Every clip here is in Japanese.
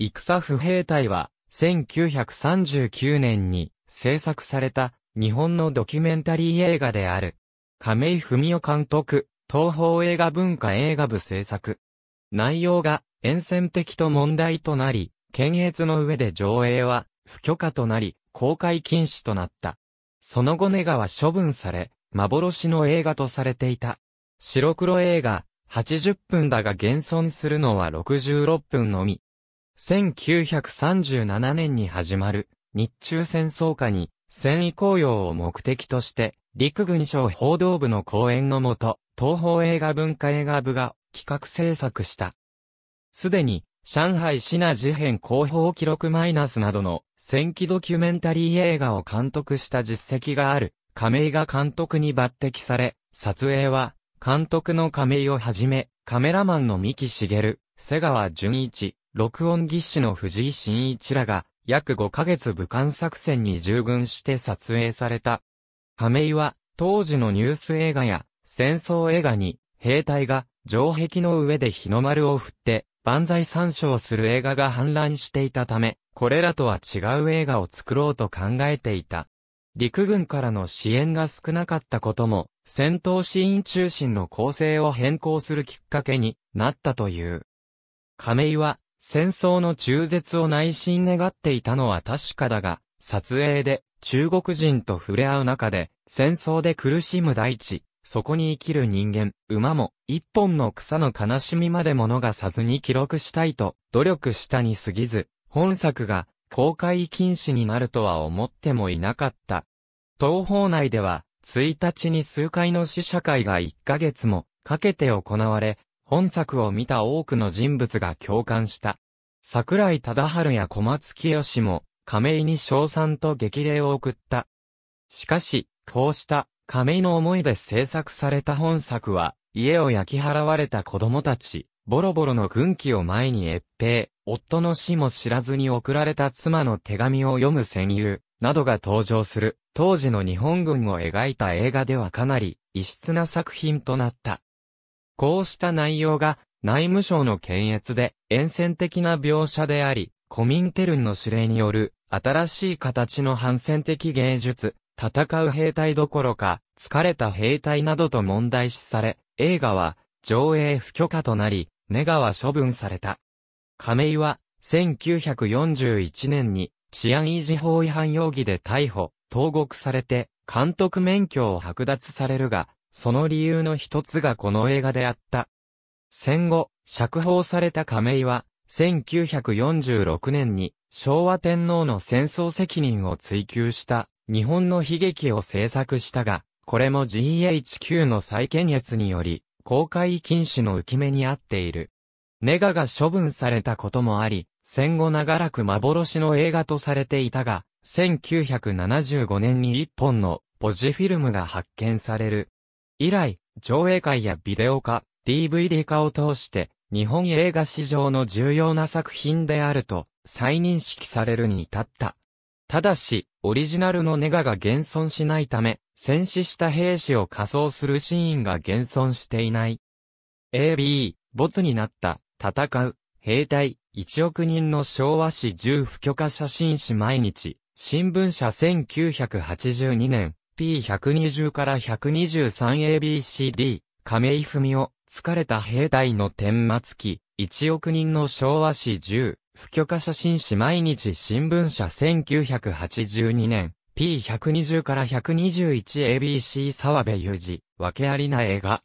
戦不兵隊は、1939年に制作された日本のドキュメンタリー映画である。亀井文夫監督、東方映画文化映画部制作。内容が沿線的と問題となり、検閲の上で上映は不許可となり、公開禁止となった。その後ネガは処分され、幻の映画とされていた。白黒映画、80分だが現存するのは66分のみ。1937年に始まる日中戦争下に戦意高揚を目的として陸軍省報道部の講演のもと東方映画文化映画部が企画制作した。すでに上海市内事変広報記録マイナスなどの戦記ドキュメンタリー映画を監督した実績がある亀井が監督に抜擢され、撮影は監督の亀井をはじめカメラマンの三木茂、瀬川淳一、録音技師の藤井真一らが、約5ヶ月武漢作戦に従軍して撮影された。亀井は、当時のニュース映画や、戦争映画に、兵隊が、城壁の上で日の丸を振って、万歳参照する映画が氾濫していたため、これらとは違う映画を作ろうと考えていた。陸軍からの支援が少なかったことも、戦闘シーン中心の構成を変更するきっかけになったという。亀井は、戦争の中絶を内心願っていたのは確かだが、撮影で中国人と触れ合う中で、戦争で苦しむ大地、そこに生きる人間、馬も、一本の草の悲しみまで物がさずに記録したいと、努力したに過ぎず、本作が公開禁止になるとは思ってもいなかった。東方内では、1日に数回の試写会が1ヶ月もかけて行われ、本作を見た多くの人物が共感した。桜井忠春や小松清も、亀井に称賛と激励を送った。しかし、こうした亀井の思いで制作された本作は、家を焼き払われた子供たち、ボロボロの軍旗を前に越平、夫の死も知らずに送られた妻の手紙を読む戦友、などが登場する、当時の日本軍を描いた映画ではかなり、異質な作品となった。こうした内容が内務省の検閲で沿線的な描写であり、コミンテルンの指令による新しい形の反戦的芸術、戦う兵隊どころか、疲れた兵隊などと問題視され、映画は上映不許可となり、ネガは処分された。亀井は、1941年に治安維持法違反容疑で逮捕、投獄されて、監督免許を剥奪されるが、その理由の一つがこの映画であった。戦後、釈放された亀井は、1946年に昭和天皇の戦争責任を追求した日本の悲劇を制作したが、これも GHQ の再検閲により、公開禁止の浮き目にあっている。ネガが処分されたこともあり、戦後長らく幻の映画とされていたが、1975年に一本のポジフィルムが発見される。以来、上映会やビデオ化、DVD 化を通して、日本映画史上の重要な作品であると、再認識されるに至った。ただし、オリジナルのネガが現存しないため、戦死した兵士を仮装するシーンが現存していない。AB、没になった、戦う、兵隊、1億人の昭和史10不許可写真誌毎日、新聞社1982年、P120 から 123ABCD、亀井文夫、疲れた兵隊の天末期、1億人の昭和史10、不許可写真誌毎日新聞社1982年、P120 から 121ABC 沢部裕二、訳ありな映画。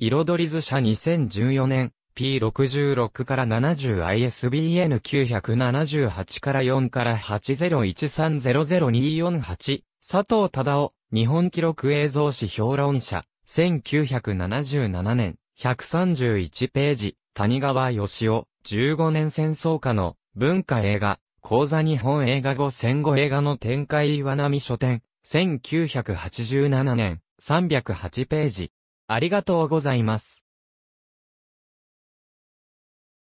彩り図社2014年、P66 から 70ISBN978 から4から801300248佐藤忠夫、日本記録映像史評論者、1977年、131ページ、谷川義夫、15年戦争下の文化映画、講座日本映画後戦後映画の展開岩波書店、1987年、308ページ。ありがとうございます。